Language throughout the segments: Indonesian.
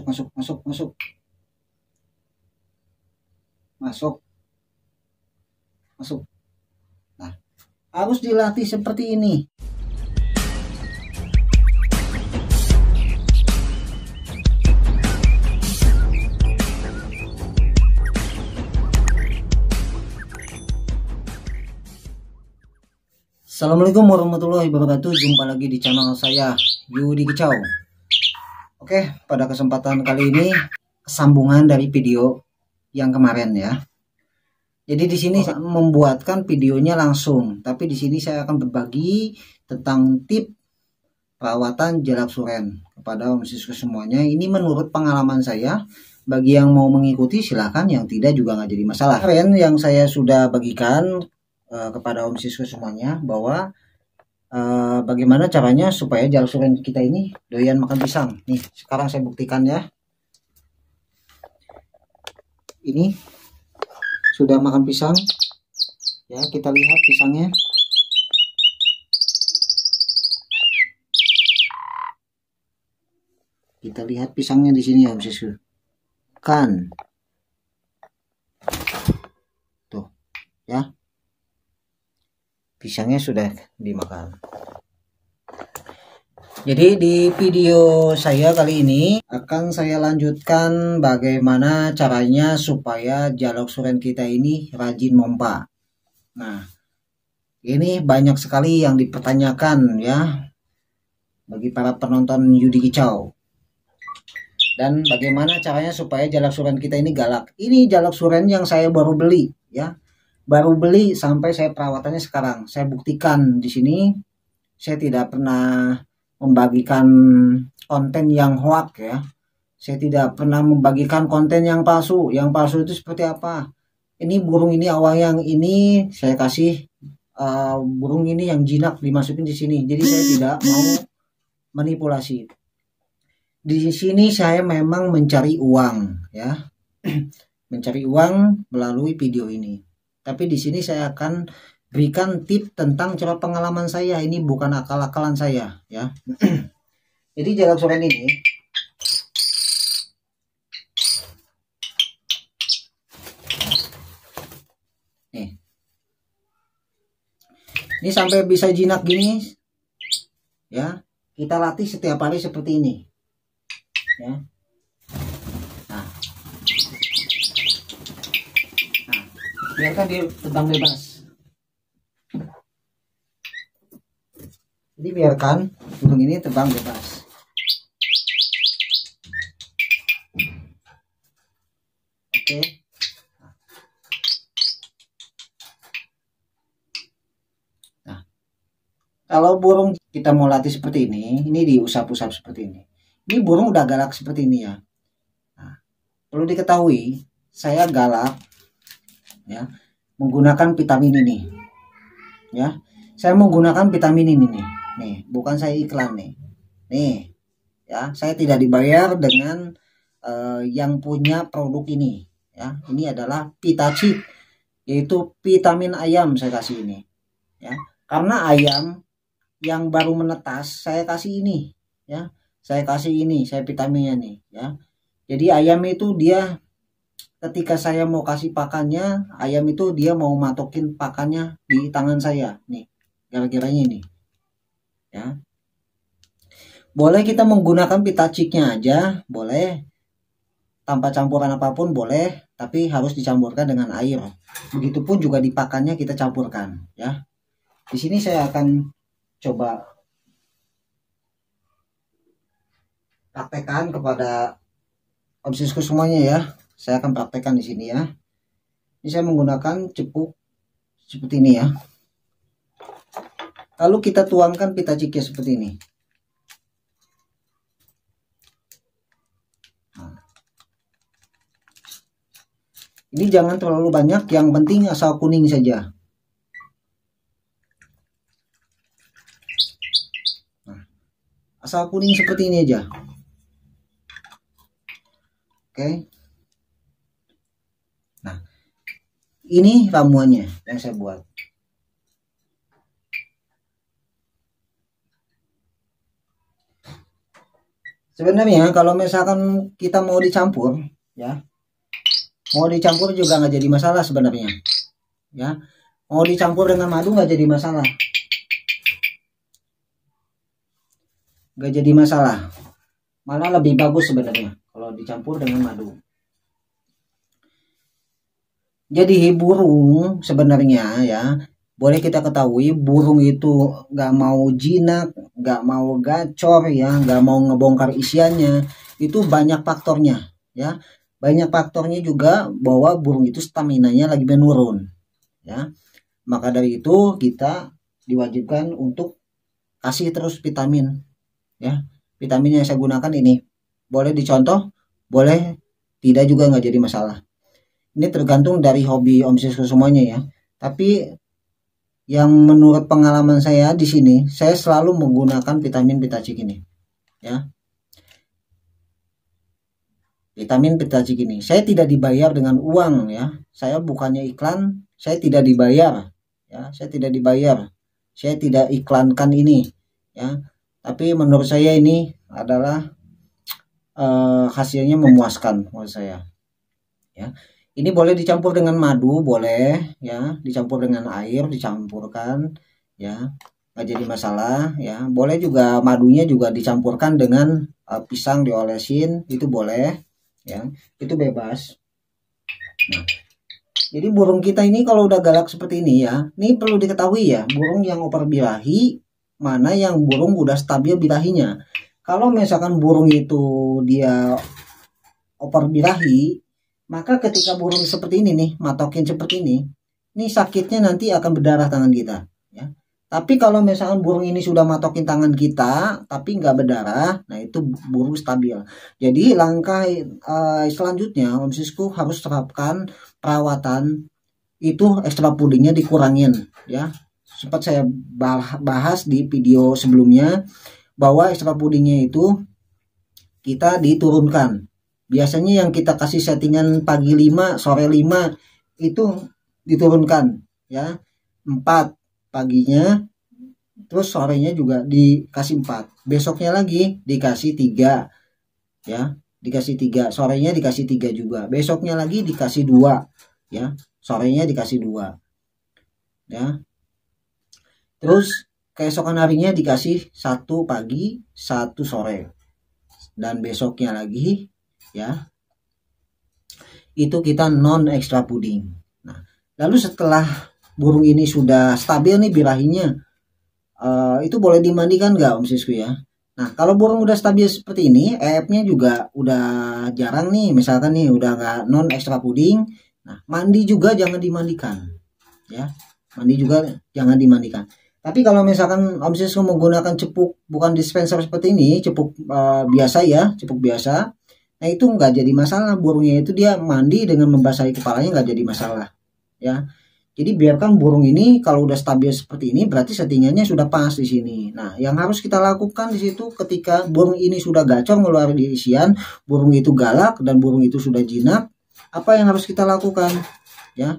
masuk masuk masuk masuk masuk masuk nah harus dilatih seperti ini Assalamualaikum warahmatullahi wabarakatuh Jumpa lagi di channel saya Yudi Kicau Oke, pada kesempatan kali ini sambungan dari video yang kemarin ya. Jadi di sini saya membuatkan videonya langsung, tapi di sini saya akan berbagi tentang tip perawatan jalak suren kepada Om Sisko semuanya. Ini menurut pengalaman saya, bagi yang mau mengikuti silahkan, yang tidak juga nggak jadi masalah. Keren yang saya sudah bagikan uh, kepada Sisko semuanya bahwa Eh, bagaimana caranya supaya jalur suren kita ini doyan makan pisang nih sekarang saya buktikan ya ini sudah makan pisang ya kita lihat pisangnya kita lihat pisangnya di sini ya sisu, kan tuh ya pisangnya sudah dimakan jadi di video saya kali ini akan saya lanjutkan bagaimana caranya supaya jalok suren kita ini rajin mompa nah ini banyak sekali yang dipertanyakan ya bagi para penonton Yudi Kicau dan bagaimana caranya supaya jalak suren kita ini galak ini jalak suren yang saya baru beli ya baru beli sampai saya perawatannya sekarang. Saya buktikan di sini saya tidak pernah membagikan konten yang hoak ya. Saya tidak pernah membagikan konten yang palsu. Yang palsu itu seperti apa? Ini burung ini awal yang ini saya kasih uh, burung ini yang jinak dimasukin di sini. Jadi saya tidak mau manipulasi. Di sini saya memang mencari uang ya. mencari uang melalui video ini. Tapi di sini saya akan berikan tip tentang cara pengalaman saya. Ini bukan akal-akalan saya, ya. Jadi jarak soren ini Nih. Ini sampai bisa jinak gini. Ya, kita latih setiap hari seperti ini. Ya. biarkan dia terbang bebas jadi biarkan burung ini terbang bebas oke nah kalau burung kita mau latih seperti ini ini diusap-usap seperti ini ini burung udah galak seperti ini ya nah, perlu diketahui saya galak ya menggunakan vitamin ini ya saya menggunakan vitamin ini nih nih bukan saya iklan nih nih ya saya tidak dibayar dengan uh, yang punya produk ini ya ini adalah pitaci yaitu vitamin ayam saya kasih ini ya karena ayam yang baru menetas saya kasih ini ya saya kasih ini saya vitaminnya nih ya jadi ayam itu dia ketika saya mau kasih pakannya ayam itu dia mau matokin pakannya di tangan saya nih gara kiranya ini ya boleh kita menggunakan pita ciknya aja boleh tanpa campuran apapun boleh tapi harus dicampurkan dengan air begitupun juga di pakannya kita campurkan ya di sini saya akan coba praktekkan kepada obsisku semuanya ya saya akan praktekkan di sini ya ini saya menggunakan cepuk seperti ini ya lalu kita tuangkan pita ciknya seperti ini nah. ini jangan terlalu banyak yang penting asal kuning saja nah. asal kuning seperti ini aja oke okay. ini ramuannya yang saya buat sebenarnya kalau misalkan kita mau dicampur ya mau dicampur juga nggak jadi masalah sebenarnya ya mau dicampur dengan madu nggak jadi masalah nggak jadi masalah malah lebih bagus sebenarnya kalau dicampur dengan madu jadi burung sebenarnya ya boleh kita ketahui burung itu nggak mau jinak, nggak mau gacor ya, nggak mau ngebongkar isiannya. Itu banyak faktornya ya. Banyak faktornya juga bahwa burung itu stamina nya lagi menurun ya. Maka dari itu kita diwajibkan untuk kasih terus vitamin ya. Vitamin yang saya gunakan ini boleh dicontoh, boleh tidak juga nggak jadi masalah ini tergantung dari hobi Om Sisko semuanya ya tapi yang menurut pengalaman saya di sini saya selalu menggunakan vitamin pitacik ini ya vitamin pitacik ini saya tidak dibayar dengan uang ya saya bukannya iklan saya tidak dibayar ya saya tidak dibayar saya tidak iklankan ini ya tapi menurut saya ini adalah uh, hasilnya memuaskan menurut saya ya ini boleh dicampur dengan madu, boleh ya, dicampur dengan air, dicampurkan ya. nggak jadi masalah ya. Boleh juga madunya juga dicampurkan dengan uh, pisang diolesin, itu boleh ya. Itu bebas. Nah, jadi burung kita ini kalau udah galak seperti ini ya, ini perlu diketahui ya, burung yang oper birahi, mana yang burung udah stabil birahinya. Kalau misalkan burung itu dia oper birahi, maka ketika burung seperti ini nih, matokin seperti ini, ini sakitnya nanti akan berdarah tangan kita. Ya. Tapi kalau misalkan burung ini sudah matokin tangan kita, tapi nggak berdarah, nah itu burung stabil. Jadi langkah uh, selanjutnya Om Sisku harus terapkan perawatan itu ekstra pudingnya dikurangin ya. Sempat saya bahas di video sebelumnya bahwa ekstra pudingnya itu kita diturunkan biasanya yang kita kasih settingan pagi 5 sore 5 itu diturunkan ya 4 paginya terus sorenya juga dikasih 4 besoknya lagi dikasih 3 ya dikasih 3 sorenya dikasih 3 juga besoknya lagi dikasih 2 ya sorenya dikasih 2 ya terus keesokan harinya dikasih 1 pagi 1 sore dan besoknya lagi ya itu kita non extra puding nah lalu setelah burung ini sudah stabil nih birahinya uh, itu boleh dimandikan nggak om sisku ya nah kalau burung udah stabil seperti ini efnya juga udah jarang nih misalkan nih udah nggak non extra puding nah mandi juga jangan dimandikan ya mandi juga jangan dimandikan tapi kalau misalkan Om Sisku menggunakan cepuk bukan dispenser seperti ini, cepuk uh, biasa ya, cepuk biasa nah itu nggak jadi masalah burungnya itu dia mandi dengan membasahi kepalanya nggak jadi masalah ya jadi biarkan burung ini kalau udah stabil seperti ini berarti settingannya sudah pas di sini nah yang harus kita lakukan di situ ketika burung ini sudah gacor ngeluarin di isian burung itu galak dan burung itu sudah jinak apa yang harus kita lakukan ya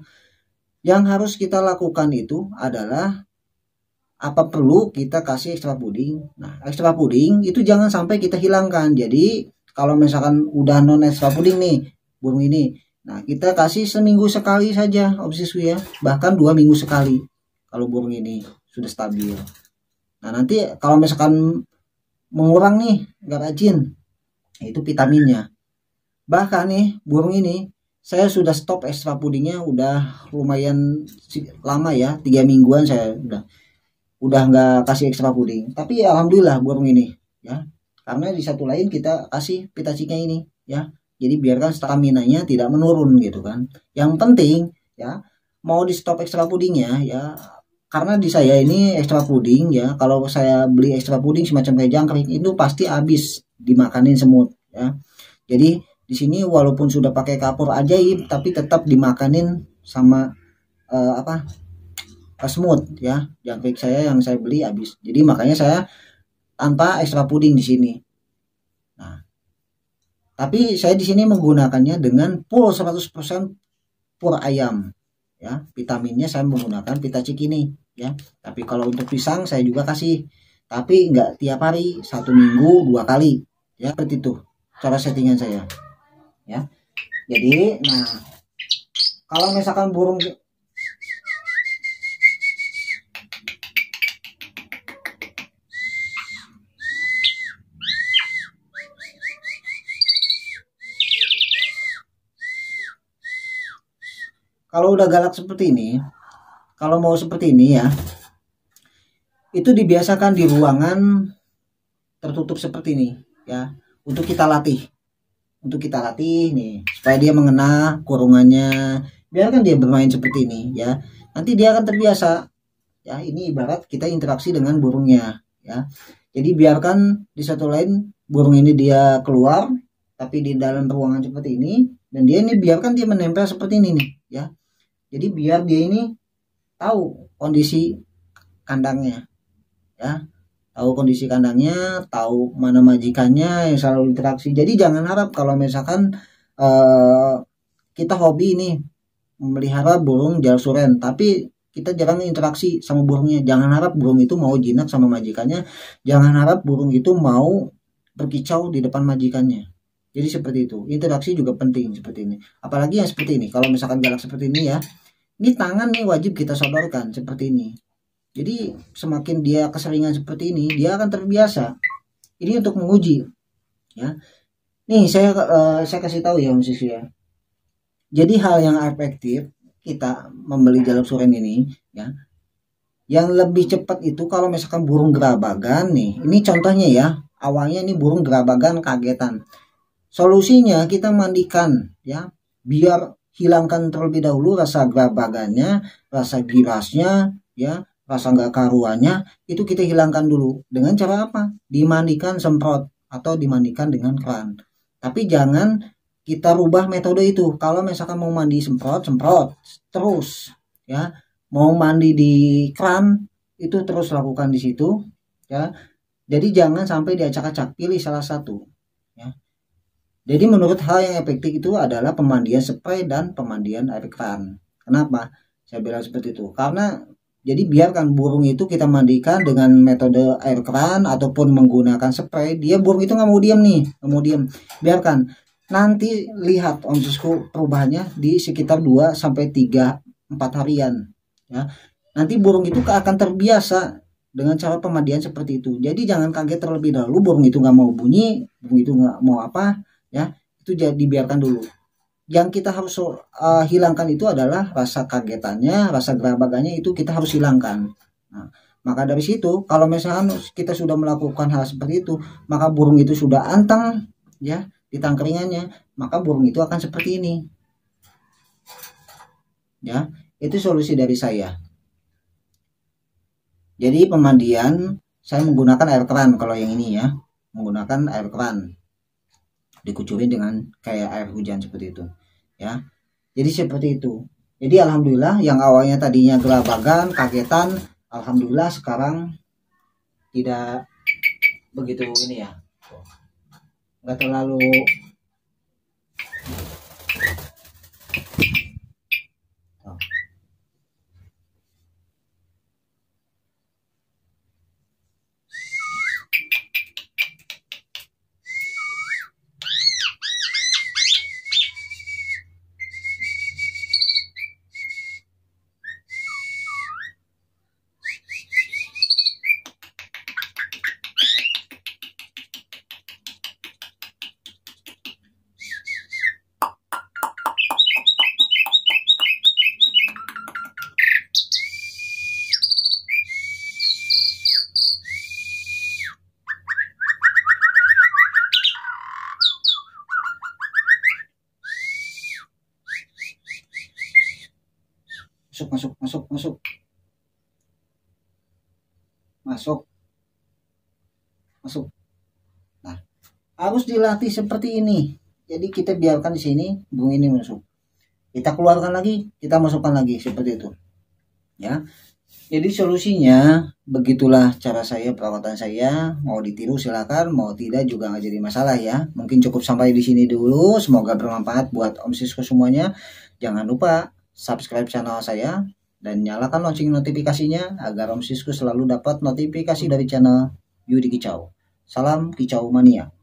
yang harus kita lakukan itu adalah apa perlu kita kasih ekstra puding. Nah, ekstra puding itu jangan sampai kita hilangkan. Jadi kalau misalkan udah non extra puding nih burung ini nah kita kasih seminggu sekali saja obsesu ya bahkan dua minggu sekali kalau burung ini sudah stabil nah nanti kalau misalkan mengurang nih nggak rajin itu vitaminnya bahkan nih burung ini saya sudah stop ekstra pudingnya udah lumayan lama ya tiga mingguan saya udah udah nggak kasih ekstra puding tapi ya, alhamdulillah burung ini ya karena di satu lain kita kasih pitaciknya ini ya jadi biarkan stamina nya tidak menurun gitu kan yang penting ya mau di stop ekstra pudingnya ya karena di saya ini ekstra puding ya kalau saya beli ekstra puding semacam kayak jangkrik itu pasti habis dimakanin semut ya jadi di sini walaupun sudah pakai kapur ajaib tapi tetap dimakanin sama uh, apa eh, semut ya jangkrik saya yang saya beli habis jadi makanya saya tanpa ekstra puding di sini. Nah, tapi saya di sini menggunakannya dengan full 100% pur ayam ya. Vitaminnya saya menggunakan pita cikini ya. Tapi kalau untuk pisang saya juga kasih tapi nggak tiap hari satu minggu dua kali ya seperti itu cara settingan saya ya jadi nah kalau misalkan burung kalau udah galak seperti ini kalau mau seperti ini ya itu dibiasakan di ruangan tertutup seperti ini ya untuk kita latih untuk kita latih nih supaya dia mengena kurungannya biarkan dia bermain seperti ini ya nanti dia akan terbiasa ya ini ibarat kita interaksi dengan burungnya ya jadi biarkan di satu lain burung ini dia keluar tapi di dalam ruangan seperti ini dan dia ini biarkan dia menempel seperti ini nih ya jadi biar dia ini tahu kondisi kandangnya ya tahu kondisi kandangnya tahu mana majikannya yang selalu interaksi jadi jangan harap kalau misalkan uh, kita hobi ini memelihara burung jalsuren, tapi kita jarang interaksi sama burungnya jangan harap burung itu mau jinak sama majikannya jangan harap burung itu mau berkicau di depan majikannya jadi seperti itu interaksi juga penting seperti ini apalagi yang seperti ini kalau misalkan galak seperti ini ya ini tangan nih wajib kita sodorkan seperti ini jadi semakin dia keseringan seperti ini dia akan terbiasa ini untuk menguji ya nih saya uh, saya kasih tahu ya Om ya jadi hal yang efektif kita membeli jalur suren ini ya yang lebih cepat itu kalau misalkan burung gerabagan nih ini contohnya ya awalnya ini burung gerabagan kagetan solusinya kita mandikan ya biar hilangkan terlebih dahulu rasa gerabagannya, rasa girasnya, ya, rasa nggak karuannya, itu kita hilangkan dulu. Dengan cara apa? Dimandikan semprot atau dimandikan dengan keran. Tapi jangan kita rubah metode itu. Kalau misalkan mau mandi semprot, semprot terus, ya. Mau mandi di keran itu terus lakukan di situ, ya. Jadi jangan sampai diacak-acak, pilih salah satu, ya. Jadi menurut hal yang efektif itu adalah pemandian spray dan pemandian air keran. Kenapa? Saya bilang seperti itu. Karena jadi biarkan burung itu kita mandikan dengan metode air keran ataupun menggunakan spray. Dia burung itu nggak mau diam nih, nggak mau diam. Biarkan. Nanti lihat om susku perubahannya di sekitar 2 sampai 3 4 harian ya. Nanti burung itu akan terbiasa dengan cara pemandian seperti itu. Jadi jangan kaget terlebih dahulu burung itu nggak mau bunyi, burung itu nggak mau apa, ya itu jadi dibiarkan dulu yang kita harus uh, hilangkan itu adalah rasa kagetannya rasa gerabagannya itu kita harus hilangkan nah, maka dari situ kalau misalkan kita sudah melakukan hal seperti itu maka burung itu sudah anteng ya di tangkringannya maka burung itu akan seperti ini ya itu solusi dari saya jadi pemandian saya menggunakan air keran kalau yang ini ya menggunakan air keran dikucurin dengan kayak air hujan seperti itu ya jadi seperti itu jadi alhamdulillah yang awalnya tadinya gelabagan kagetan alhamdulillah sekarang tidak begitu ini ya nggak terlalu Masuk, masuk, masuk, masuk. Masuk. Masuk. Nah, harus dilatih seperti ini. Jadi kita biarkan di sini bung ini masuk. Kita keluarkan lagi, kita masukkan lagi seperti itu. Ya. Jadi solusinya begitulah cara saya perawatan saya. Mau ditiru silakan, mau tidak juga nggak jadi masalah ya. Mungkin cukup sampai di sini dulu. Semoga bermanfaat buat Om Sisko semuanya. Jangan lupa subscribe channel saya dan nyalakan lonceng notifikasinya agar Om Sisku selalu dapat notifikasi dari channel Yudi Kicau. Salam Kicau Mania.